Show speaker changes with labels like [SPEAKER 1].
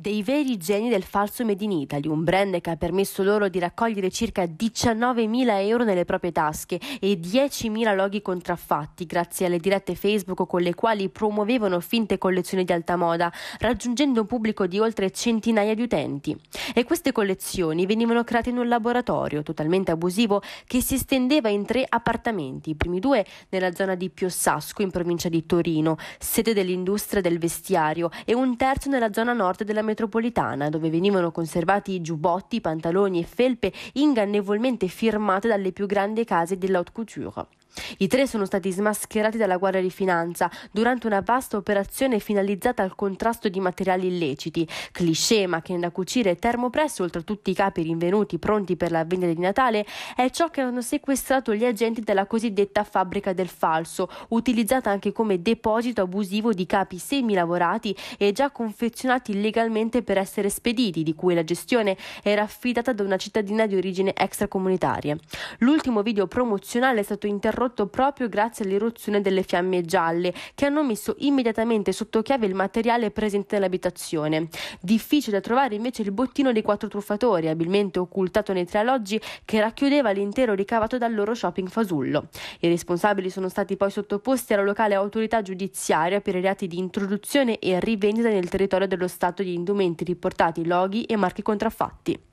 [SPEAKER 1] dei veri geni del falso Made in Italy, un brand che ha permesso loro di raccogliere circa 19.000 euro nelle proprie tasche e 10.000 loghi contraffatti grazie alle dirette Facebook con le quali promuovevano finte collezioni di alta moda, raggiungendo un pubblico di oltre centinaia di utenti. E queste collezioni venivano create in un laboratorio totalmente abusivo che si estendeva in tre appartamenti, i primi due nella zona di Piossasco in provincia di Torino, sede dell'industria del vestiario, e un terzo nella zona nord della metropolitana, dove venivano conservati giubbotti, pantaloni e felpe ingannevolmente firmate dalle più grandi case dell'haute couture. I tre sono stati smascherati dalla Guardia di Finanza durante una vasta operazione finalizzata al contrasto di materiali illeciti, cliché macchine da cucire e termopresso, oltre a tutti i capi rinvenuti pronti per la vendita di Natale, è ciò che hanno sequestrato gli agenti della cosiddetta fabbrica del falso, utilizzata anche come deposito abusivo di capi semilavorati e già confezionati illegalmente per essere spediti, di cui la gestione era affidata da una cittadina di origine extracomunitaria. L'ultimo video promozionale è stato interrotto interrotto proprio grazie all'irruzione delle fiamme gialle che hanno messo immediatamente sotto chiave il materiale presente nell'abitazione. Difficile da trovare invece il bottino dei quattro truffatori, abilmente occultato nei tre alloggi, che racchiudeva l'intero ricavato dal loro shopping fasullo. I responsabili sono stati poi sottoposti alla locale autorità giudiziaria per i reati di introduzione e rivendita nel territorio dello Stato di indumenti riportati, loghi e marchi contraffatti.